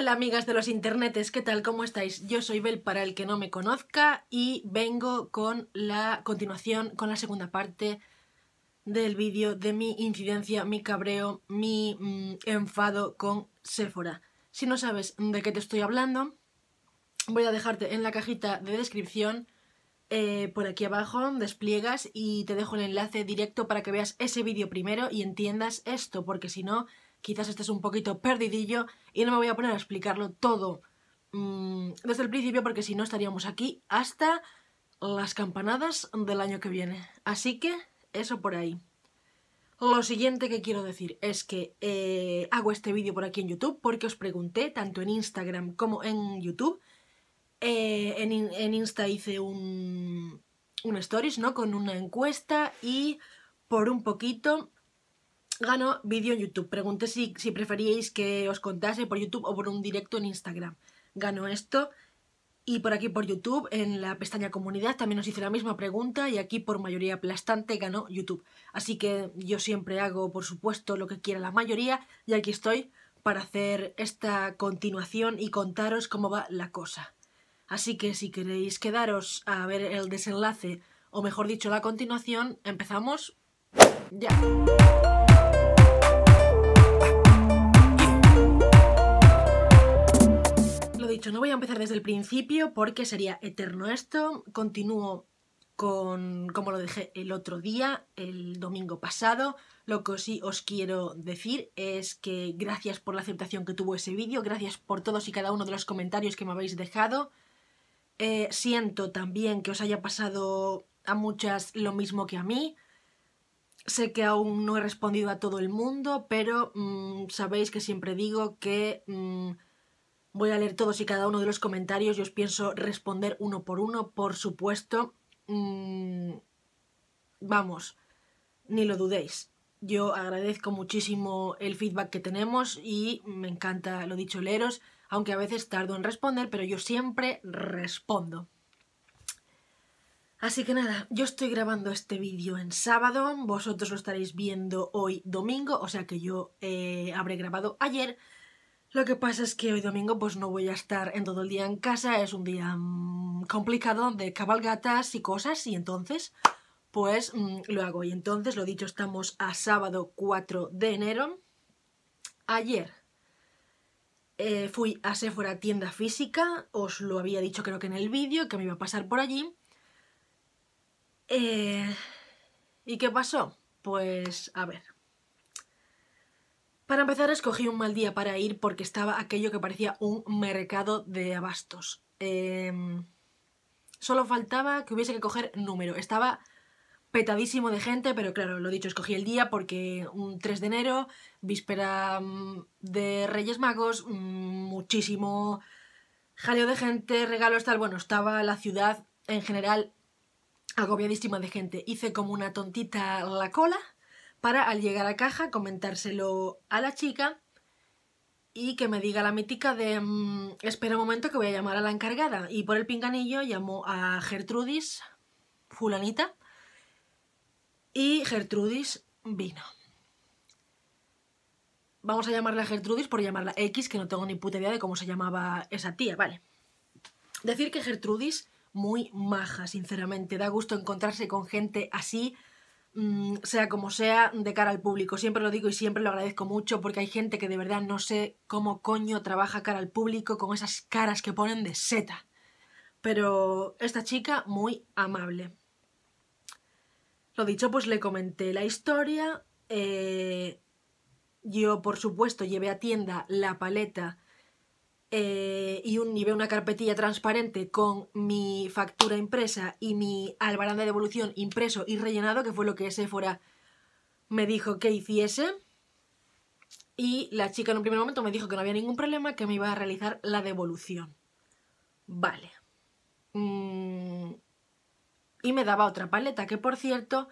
Hola amigas de los internetes, ¿qué tal? ¿Cómo estáis? Yo soy Bel para el que no me conozca y vengo con la continuación, con la segunda parte del vídeo de mi incidencia, mi cabreo, mi mm, enfado con Sephora. Si no sabes de qué te estoy hablando, voy a dejarte en la cajita de descripción eh, por aquí abajo, despliegas y te dejo el enlace directo para que veas ese vídeo primero y entiendas esto, porque si no quizás este es un poquito perdidillo y no me voy a poner a explicarlo todo mm, desde el principio porque si no estaríamos aquí hasta las campanadas del año que viene. Así que eso por ahí. Lo siguiente que quiero decir es que eh, hago este vídeo por aquí en YouTube porque os pregunté, tanto en Instagram como en YouTube. Eh, en, Insta hice un, un stories, ¿no? Con una encuesta y por un poquito Gano vídeo en YouTube. Pregunté si, si preferíais que os contase por YouTube o por un directo en Instagram. Gano esto. Y por aquí por YouTube, en la pestaña comunidad, también os hice la misma pregunta y aquí por mayoría aplastante ganó YouTube. Así que yo siempre hago, por supuesto, lo que quiera la mayoría y aquí estoy para hacer esta continuación y contaros cómo va la cosa. Así que si queréis quedaros a ver el desenlace, o mejor dicho, la continuación, empezamos ya. hecho, no voy a empezar desde el principio porque sería eterno esto. Continúo con, como lo dejé el otro día, el domingo pasado. Lo que sí os quiero decir es que gracias por la aceptación que tuvo ese vídeo, gracias por todos y cada uno de los comentarios que me habéis dejado. Eh, siento también que os haya pasado a muchas lo mismo que a mí. Sé que aún no he respondido a todo el mundo, pero mm, sabéis que siempre digo que... Mm, Voy a leer todos y cada uno de los comentarios y os pienso responder uno por uno, por supuesto. Mm, vamos, ni lo dudéis. Yo agradezco muchísimo el feedback que tenemos y me encanta, lo dicho, leeros, aunque a veces tardo en responder, pero yo siempre respondo. Así que nada, yo estoy grabando este vídeo en sábado, vosotros lo estaréis viendo hoy domingo, o sea que yo eh, habré grabado ayer, lo que pasa es que hoy domingo pues no voy a estar en todo el día en casa, es un día mm, complicado de cabalgatas y cosas y entonces pues mm, lo hago. Y entonces, lo dicho, estamos a sábado 4 de enero. Ayer eh, fui a Sephora tienda física, os lo había dicho creo que en el vídeo, que me iba a pasar por allí. Eh, ¿Y qué pasó? Pues a ver, para empezar, escogí un mal día para ir porque estaba aquello que parecía un mercado de abastos. Em, solo faltaba que hubiese que coger número. Estaba petadísimo de gente, pero claro, lo dicho, escogí el día porque un 3 de enero, víspera mm, de Reyes Magos, mm, muchísimo jaleo de gente, regalos, tal. Bueno, estaba la ciudad en general agobiadísima de gente. Hice como una tontita la cola para al llegar a caja comentárselo a la chica y que me diga la mítica de mm, espera un momento que voy a llamar a la encargada. Y por el pinganillo llamó a Gertrudis, fulanita, y Gertrudis vino. Vamos a llamarla Gertrudis por llamarla X, que no tengo ni puta idea de cómo se llamaba esa tía, vale. Decir que Gertrudis, muy maja, sinceramente, da gusto encontrarse con gente así, Mm, sea como sea, de cara al público. Siempre lo digo y siempre lo agradezco mucho porque hay gente que de verdad no sé cómo coño trabaja cara al público con esas caras que ponen de seta. Pero esta chica muy amable. Lo dicho, pues le comenté la historia. Eh, yo, por supuesto, llevé a tienda la paleta eh, y, un, nivel, una carpetilla transparente con mi factura impresa y mi albarán de devolución impreso y rellenado, que fue lo que Sephora me dijo que hiciese. Y la chica en un primer momento me dijo que no había ningún problema, que me iba a realizar la devolución. Vale. Mm, y me daba otra paleta, que por cierto,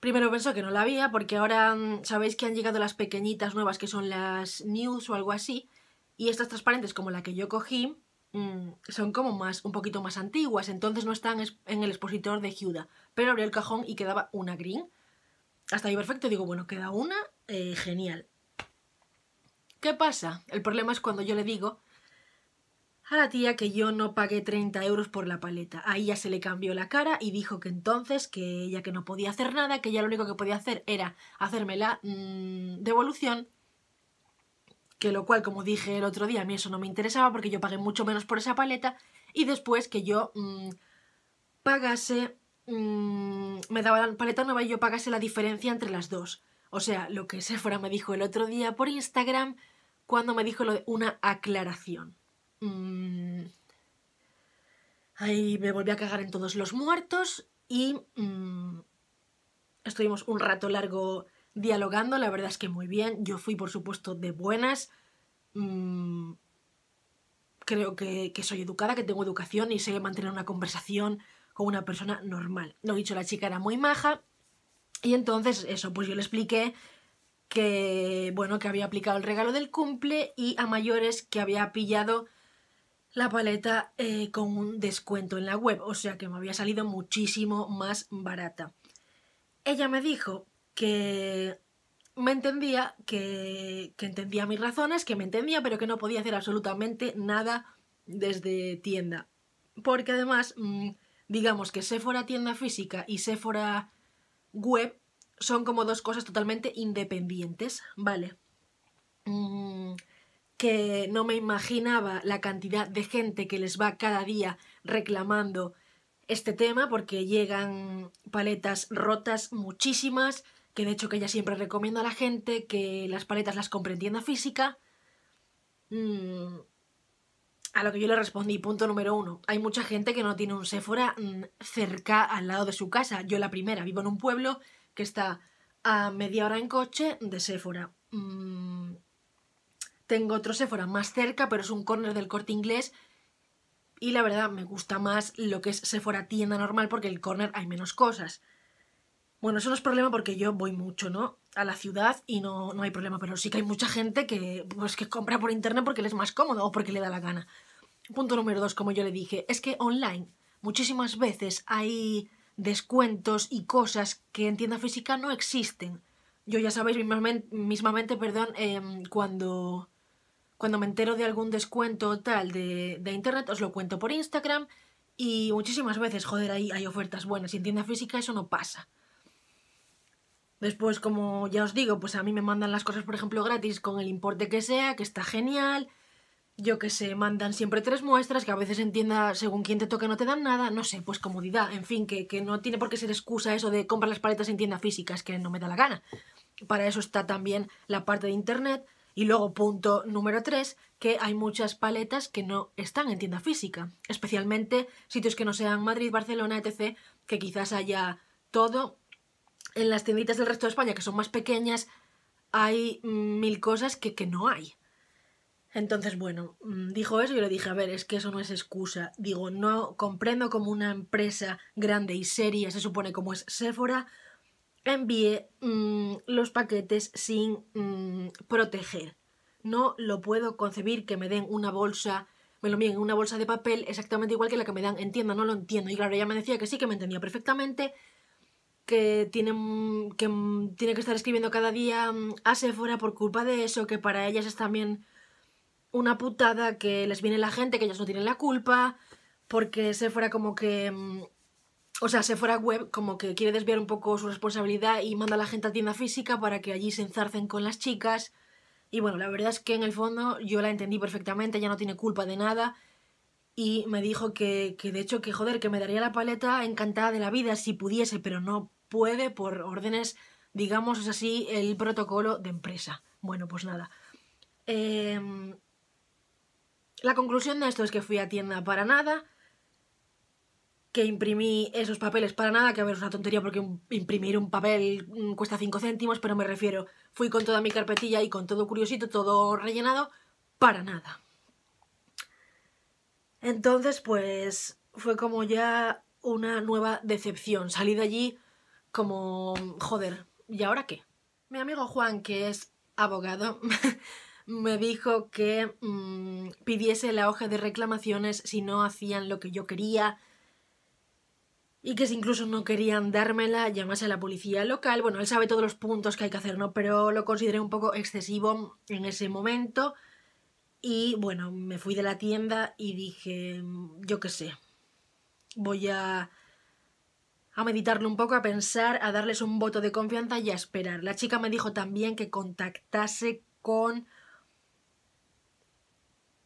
primero pensó que no la había, porque ahora mm, sabéis que han llegado las pequeñitas nuevas que son las news o algo así, y estas transparentes, como la que yo cogí, mm, son como más, un poquito más antiguas, entonces no están en el expositor de Giuda. Pero abrí el cajón y quedaba una green. Hasta ahí perfecto, digo, bueno, queda una, eh, genial. ¿Qué pasa? El problema es cuando yo le digo a la tía que yo no pagué 30 euros por la paleta. Ahí ya se le cambió la cara y dijo que entonces, que ella que no podía hacer nada, que ya lo único que podía hacer era hacerme la mm, devolución que lo cual, como dije el otro día, a mí eso no me interesaba porque yo pagué mucho menos por esa paleta y después que yo mm, pagase, mm, me daba la paleta nueva y yo pagase la diferencia entre las dos. O sea, lo que Sephora me dijo el otro día por Instagram cuando me dijo una aclaración. Mm. Ahí me volví a cagar en todos los muertos y estuvimos un rato largo dialogando, la verdad es que muy bien. Yo fui, por supuesto, de buenas. Mm, creo que, soy educada, que tengo educación y sé mantener una conversación con una persona normal. Lo dicho, la chica era muy maja. Y entonces, eso, pues yo le expliqué que, bueno, que había aplicado el regalo del cumple y a mayores que había pillado la paleta eh, con un descuento en la web. O sea que me había salido muchísimo más barata. Ella me dijo que me entendía, que, entendía mis razones, que me entendía, pero que no podía hacer absolutamente nada desde tienda. Porque además, mm, digamos que Sephora tienda física y Sephora web son como dos cosas totalmente independientes, ¿vale? Mm, que no me imaginaba la cantidad de gente que les va cada día reclamando este tema porque llegan paletas rotas muchísimas, que de hecho que ella siempre recomienda a la gente que las paletas las compre en tienda física. Mm, a lo que yo le respondí, punto número uno. Hay mucha gente que no tiene un Sephora mm, cerca al lado de su casa. Yo la primera, vivo en un pueblo que está a media hora en coche de Sephora. Mm, tengo otro Sephora más cerca, pero es un corner del corte inglés. Y la verdad, me gusta más lo que es Sephora tienda normal porque el corner hay menos cosas. Bueno, eso no es problema porque yo voy mucho, ¿no? A la ciudad y no, no hay problema, pero sí que hay mucha gente que, pues, que compra por internet porque le es más cómodo o porque le da la gana. Punto número dos, como yo le dije, es que online muchísimas veces hay descuentos y cosas que en tienda física no existen. Yo ya sabéis mismamente, mismamente perdón, em, cuando, cuando me entero de algún descuento tal de, internet, os lo cuento por Instagram y muchísimas veces, joder, ahí hay ofertas buenas y en tienda física eso no pasa. Después, como ya os digo, pues a mí me mandan las cosas, por ejemplo, gratis con el importe que sea, que está genial. Yo que sé, mandan siempre tres muestras, que a veces en tienda, según quien te toque, no te dan nada. No sé, pues comodidad, en fin, que, que no tiene por qué ser excusa eso de comprar las paletas en tienda física, es que no me da la gana. Para eso está también la parte de internet. Y luego, punto número tres, que hay muchas paletas que no están en tienda física, especialmente sitios que no sean Madrid, Barcelona, etc., que quizás haya todo en las tienditas del resto de España, que son más pequeñas, hay mil cosas que, que no hay. Entonces, bueno, mm, dijo eso y yo le dije, a ver, es que eso no es excusa. Digo, no comprendo cómo una empresa grande y seria, se supone como es Sephora, envíe mm, los paquetes sin mm, proteger. No lo puedo concebir que me den una bolsa, me lo envíen en una bolsa de papel exactamente igual que la que me dan en tienda, no lo entiendo. Y claro, ella me decía que sí, que me entendía perfectamente, que tiene que, tiene que estar escribiendo cada día a Sephora por culpa de eso, que para ellas es también una putada, que les viene la gente, que ellas no tienen la culpa, porque Sephora como que... O sea, Sephora Web como que quiere desviar un poco su responsabilidad y manda a la gente a tienda física para que allí se enzarcen con las chicas. Y bueno, la verdad es que en el fondo yo la entendí perfectamente, ella no tiene culpa de nada. Y me dijo que, que de hecho que joder, que me daría la paleta encantada de la vida si pudiese, pero no puede por órdenes, digamos así, el protocolo de empresa. Bueno, pues nada. Em, la conclusión de esto es que fui a tienda para nada, que imprimí esos papeles para nada, que a ver, es una tontería porque imprimir un papel mm, cuesta 5 céntimos, pero me refiero, fui con toda mi carpetilla y con todo curiosito, todo rellenado, para nada. Entonces, pues fue como ya una nueva decepción. Salí de allí como, joder, ¿y ahora qué? Mi amigo Juan, que es abogado, me dijo que mm, pidiese la hoja de reclamaciones si no hacían lo que yo quería y que si incluso no querían dármela, llamase a la policía local. Bueno, él sabe todos los puntos que hay que hacer, ¿no? Pero lo consideré un poco excesivo en ese momento. Y bueno, me fui de la tienda y dije, yo qué sé, voy a a meditarlo un poco, a pensar, a darles un voto de confianza y a esperar. La chica me dijo también que contactase con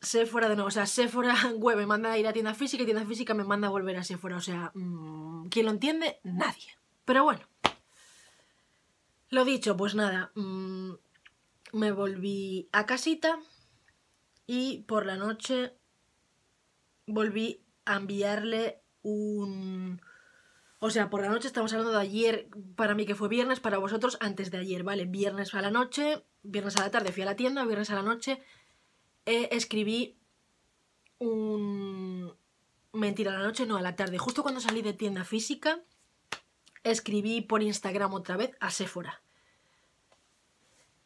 Sephora de nuevo, o sea, Sephora güey, me manda a ir a tienda física y tienda física me manda a volver a Sephora, o sea, mm, ¿quién lo entiende? Nadie. Pero bueno, lo dicho, pues nada, mm, me volví a casita y por la noche volví a enviarle un o sea, por la noche estamos hablando de ayer, para mí que fue viernes, para vosotros antes de ayer, ¿vale? Viernes a la noche, viernes a la tarde fui a la tienda, viernes a la noche eh, escribí un... Mentira, a la noche no, a la tarde. Justo cuando salí de tienda física, escribí por Instagram otra vez a Sephora.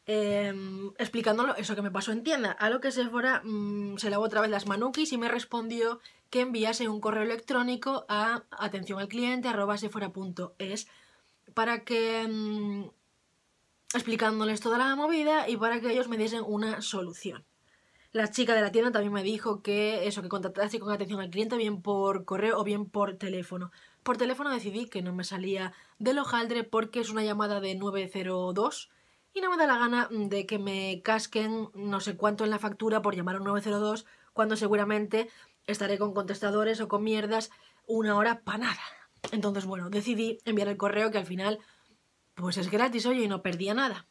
Em, explicándolo eso que me pasó en tienda. A lo que Sephora mm, se lavó otra vez las manukis y me respondió que enviase un correo electrónico a atención al cliente .es para que mm, explicándoles toda la movida y para que ellos me diesen una solución. La chica de la tienda también me dijo que eso, que contactase con atención al cliente bien por correo o bien por teléfono. Por teléfono decidí que no me salía del hojaldre porque es una llamada de 902 y no me da la gana mm, de que me casquen no sé cuánto en la factura por llamar a un 902 cuando seguramente estaré con contestadores o con mierdas una hora para nada. Entonces, bueno, decidí enviar el correo que al final, pues es gratis, oye, y no perdía nada.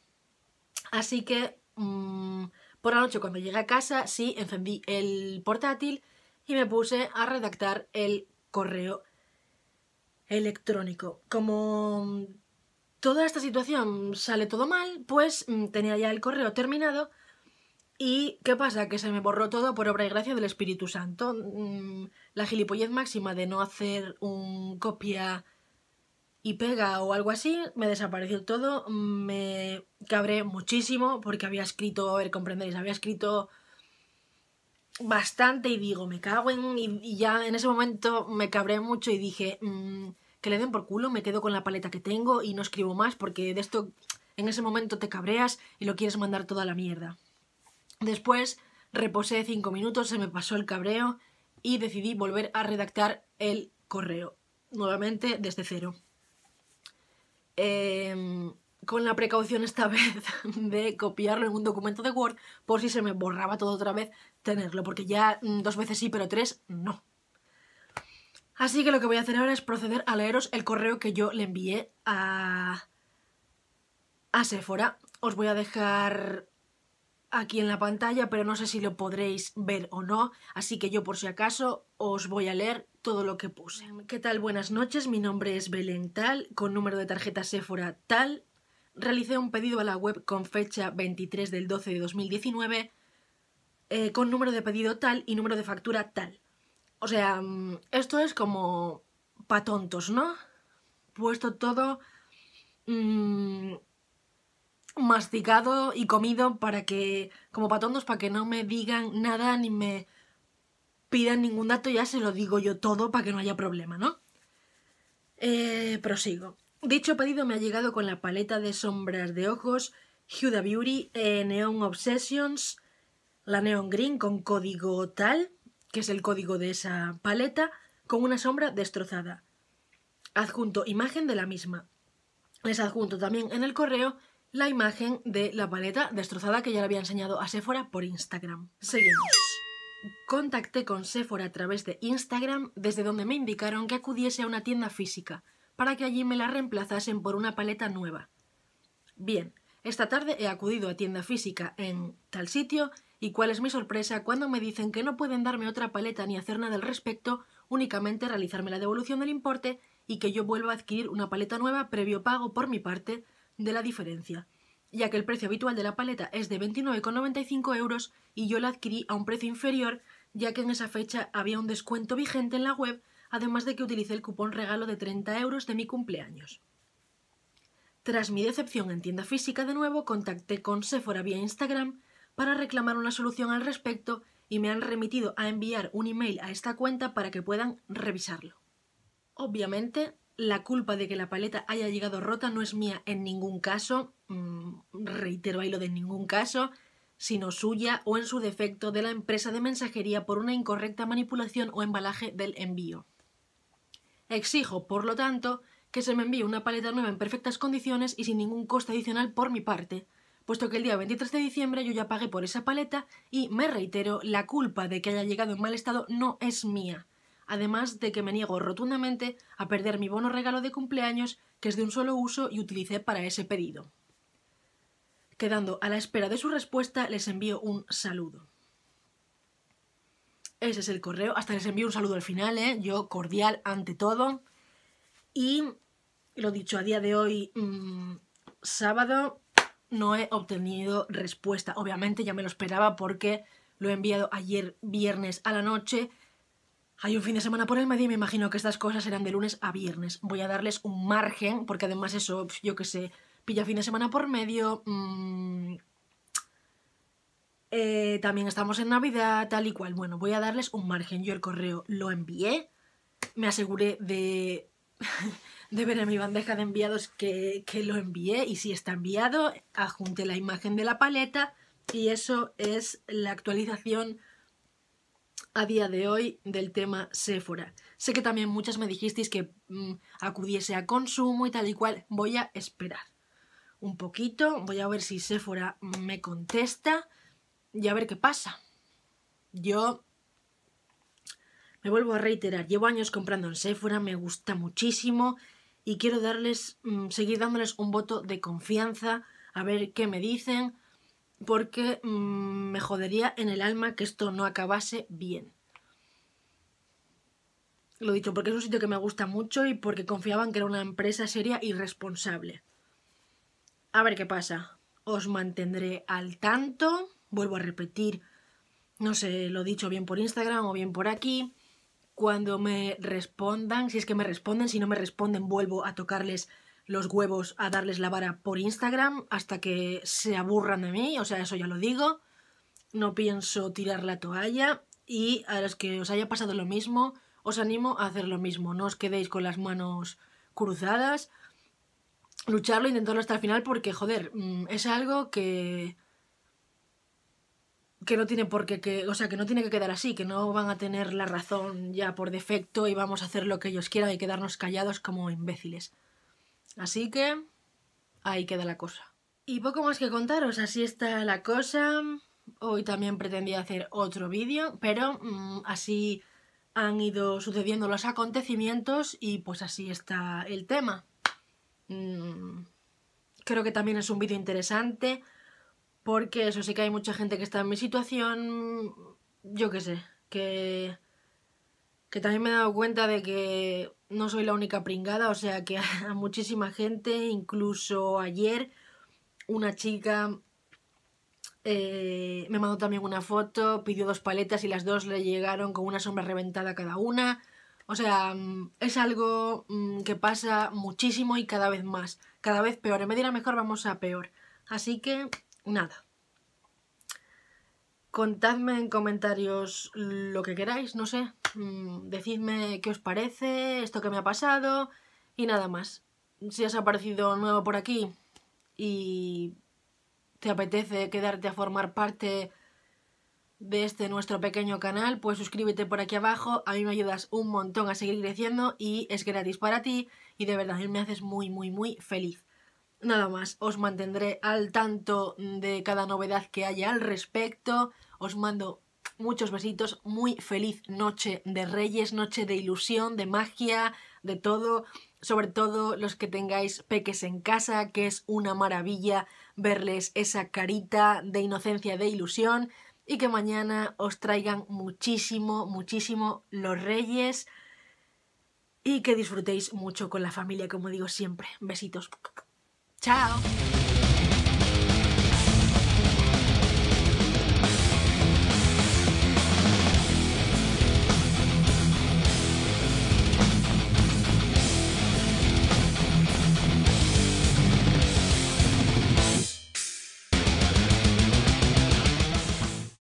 Así que mm, por la noche cuando llegué a casa, sí, encendí el portátil y me puse a redactar el correo electrónico. Como mm, toda esta situación sale todo mal, pues mm, tenía ya el correo terminado ¿Y qué pasa? Que se me borró todo por obra y gracia del Espíritu Santo. Mm, la gilipollez máxima de no hacer un copia y pega o algo así, me desapareció todo. Me cabré muchísimo porque había escrito, a ver, comprenderéis, había escrito bastante y digo, me cago en... Y, ya en ese momento me cabré mucho y dije, mm, que le den por culo, me quedo con la paleta que tengo y no escribo más porque de esto en ese momento te cabreas y lo quieres mandar toda la mierda. Después reposé cinco minutos, se me pasó el cabreo y decidí volver a redactar el correo, nuevamente desde cero. Em, con la precaución esta vez de copiarlo en un documento de Word por si se me borraba todo otra vez tenerlo, porque ya mm, dos veces sí, pero tres no. Así que lo que voy a hacer ahora es proceder a leeros el correo que yo le envié a, a Sephora. Os voy a dejar aquí en la pantalla, pero no sé si lo podréis ver o no, así que yo por si acaso os voy a leer todo lo que puse. ¿Qué tal? Buenas noches, mi nombre es Belén Tal, con número de tarjeta Sephora Tal. Realicé un pedido a la web con fecha 23 del 12 de 2019, eh, con número de pedido tal y número de factura tal. O sea, mm, esto es como pa' tontos, ¿no? Puesto todo mm, masticado y comido para que, como patondos, para que no me digan nada ni me pidan ningún dato, ya se lo digo yo todo para que no haya problema, ¿no? Eh, prosigo. Dicho pedido me ha llegado con la paleta de sombras de ojos Huda Beauty eh, Neon Obsessions, la Neon Green con código tal, que es el código de esa paleta, con una sombra destrozada. Adjunto imagen de la misma. Les adjunto también en el correo la imagen de la paleta destrozada que ya le había enseñado a Sephora por Instagram. Seguimos. Contacté con Sephora a través de Instagram, desde donde me indicaron que acudiese a una tienda física, para que allí me la reemplazasen por una paleta nueva. Bien, esta tarde he acudido a tienda física en tal sitio y cuál es mi sorpresa cuando me dicen que no pueden darme otra paleta ni hacer nada al respecto, únicamente realizarme la devolución del importe y que yo vuelva a adquirir una paleta nueva previo pago por mi parte de la diferencia, ya que el precio habitual de la paleta es de 29,95 euros y yo la adquirí a un precio inferior, ya que en esa fecha había un descuento vigente en la web, además de que utilicé el cupón regalo de 30 euros de mi cumpleaños. Tras mi decepción en tienda física de nuevo, contacté con Sephora vía Instagram para reclamar una solución al respecto y me han remitido a enviar un email a esta cuenta para que puedan revisarlo. Obviamente, la culpa de que la paleta haya llegado rota no es mía en ningún caso, mm, reitero ahí lo de ningún caso, sino suya o en su defecto de la empresa de mensajería por una incorrecta manipulación o embalaje del envío. Exijo, por lo tanto, que se me envíe una paleta nueva en perfectas condiciones y sin ningún coste adicional por mi parte, puesto que el día 23 de diciembre yo ya pagué por esa paleta y, me reitero, la culpa de que haya llegado en mal estado no es mía además de que me niego rotundamente a perder mi bono regalo de cumpleaños, que es de un solo uso y utilicé para ese pedido. Quedando a la espera de su respuesta, les envío un saludo. Ese es el correo. Hasta les envío un saludo al final, ¿eh? Yo cordial ante todo. Y lo dicho, a día de hoy, mm, sábado, no he obtenido respuesta. Obviamente ya me lo esperaba porque lo he enviado ayer viernes a la noche hay un fin de semana por el medio y me imagino que estas cosas serán de lunes a viernes. Voy a darles un margen, porque además eso, yo qué sé, pilla fin de semana por medio. Mm, eh, también estamos en Navidad, tal y cual. Bueno, voy a darles un margen. Yo el correo lo envié, me aseguré de, ver en mi bandeja de enviados que, lo envié y si está enviado, adjunté la imagen de la paleta y eso es la actualización a día de hoy del tema Sephora. Sé que también muchas me dijisteis que mm, acudiese a consumo y tal y cual. Voy a esperar un poquito, voy a ver si Sephora me contesta y a ver qué pasa. Yo me vuelvo a reiterar, llevo años comprando en Sephora, me gusta muchísimo y quiero darles, mm, seguir dándoles un voto de confianza, a ver qué me dicen, porque mm, me jodería en el alma que esto no acabase bien. Lo dicho, porque es un sitio que me gusta mucho y porque confiaban que era una empresa seria y responsable. A ver qué pasa. Os mantendré al tanto. Vuelvo a repetir, no sé, lo dicho bien por Instagram o bien por aquí. Cuando me respondan, si es que me responden, si no me responden, vuelvo a tocarles los huevos a darles la vara por Instagram hasta que se aburran de mí, o sea, eso ya lo digo. No pienso tirar la toalla y a los que os haya pasado lo mismo, os animo a hacer lo mismo. No os quedéis con las manos cruzadas. Lucharlo, intentarlo hasta el final porque, joder, mm, es algo que que no tiene por qué, o sea, que no tiene que quedar así, que no van a tener la razón ya por defecto y vamos a hacer lo que ellos quieran y quedarnos callados como imbéciles. Así que ahí queda la cosa. Y poco más que contaros, así está la cosa. Hoy también pretendía hacer otro vídeo, pero mm, así han ido sucediendo los acontecimientos y pues así está el tema. Mm, creo que también es un vídeo interesante porque eso sí que hay mucha gente que está en mi situación, yo qué sé, que que también me he dado cuenta de que no soy la única pringada, o sea que a muchísima gente, incluso ayer una chica eh, me mandó también una foto, pidió dos paletas y las dos le llegaron con una sombra reventada cada una. O sea, mm, es algo mm, que pasa muchísimo y cada vez más, cada vez peor. En medida mejor, vamos a peor. Así que, nada. Contadme en comentarios lo que queráis, no sé, Mm, decidme qué os parece, esto que me ha pasado y nada más. Si has aparecido nuevo por aquí y te apetece quedarte a formar parte de este nuestro pequeño canal, pues suscríbete por aquí abajo, a mí me ayudas un montón a seguir creciendo y es gratis para ti y de verdad me haces muy muy muy feliz. Nada más, os mantendré al tanto de cada novedad que haya al respecto, os mando muchos besitos, muy feliz noche de Reyes, noche de ilusión, de magia, de todo, sobre todo los que tengáis peques en casa, que es una maravilla verles esa carita de inocencia, de ilusión, y que mañana os traigan muchísimo, muchísimo los Reyes y que disfrutéis mucho con la familia, como digo siempre. Besitos. Chao.